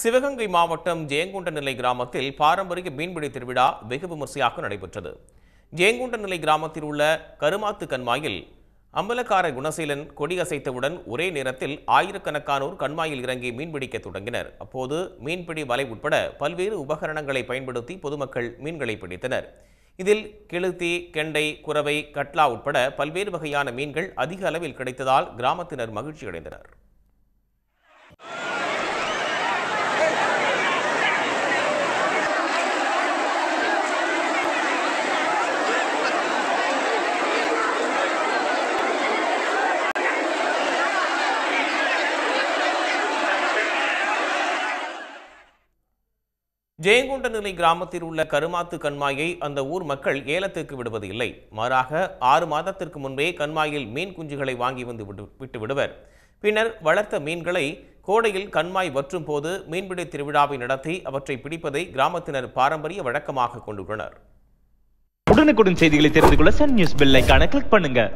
சிவகங்கை மாவட்டம் ஜெயங்குண்ட நிலை கிராமத்தில் பாரம்பரிய மீன்பிடி திருவிழா வெகு விமர்சையாக நடைபெற்றது ஜெயங்குண்ட நிலை கிராமத்தில் உள்ள கருமாத்து கண்மாயில் அம்பலக்கார குணசீலன் கொடியசைத்தவுடன் ஒரே நேரத்தில் ஆயிரக்கணக்கானோர் கண்மாயில் இறங்கி மீன்பிடிக்க தொடங்கினர் அப்போது மீன்பிடி வலை உட்பட பல்வேறு உபகரணங்களை பயன்படுத்தி பொதுமக்கள் மீன்களை பிடித்தனர் இதில் கெளுத்தி கெண்டை குறவை கட்லா உட்பட பல்வேறு வகையான மீன்கள் அதிக அளவில் கிடைத்ததால் கிராமத்தினர் மகிழ்ச்சி அடைந்தனர் ஜெயங்கொண்டநிலை கிராமத்தில் உள்ள கருமாத்து கண்மாயை அந்த ஊர் மக்கள் ஏலத்திற்கு விடுவது இல்லை மாறாக ஆறு மாதத்திற்கு முன்பே கண்மாயில் மீன் குஞ்சுகளை வாங்கி வந்து விட்டு விடுவர் பின்னர் வளர்த்த மீன்களை கோடையில் கண்மாய் வற்றும் போது மீன்பிடி திருவிழாவை நடத்தி அவற்றை பிடிப்பதை கிராமத்தினர் பாரம்பரிய வழக்கமாக கொண்டுள்ளனர் உடனுக்குடன் செய்திகளை தெரிந்து கொள்ள சன் நியூஸ் பெல் ஐக்கான கிளிக் பண்ணுங்க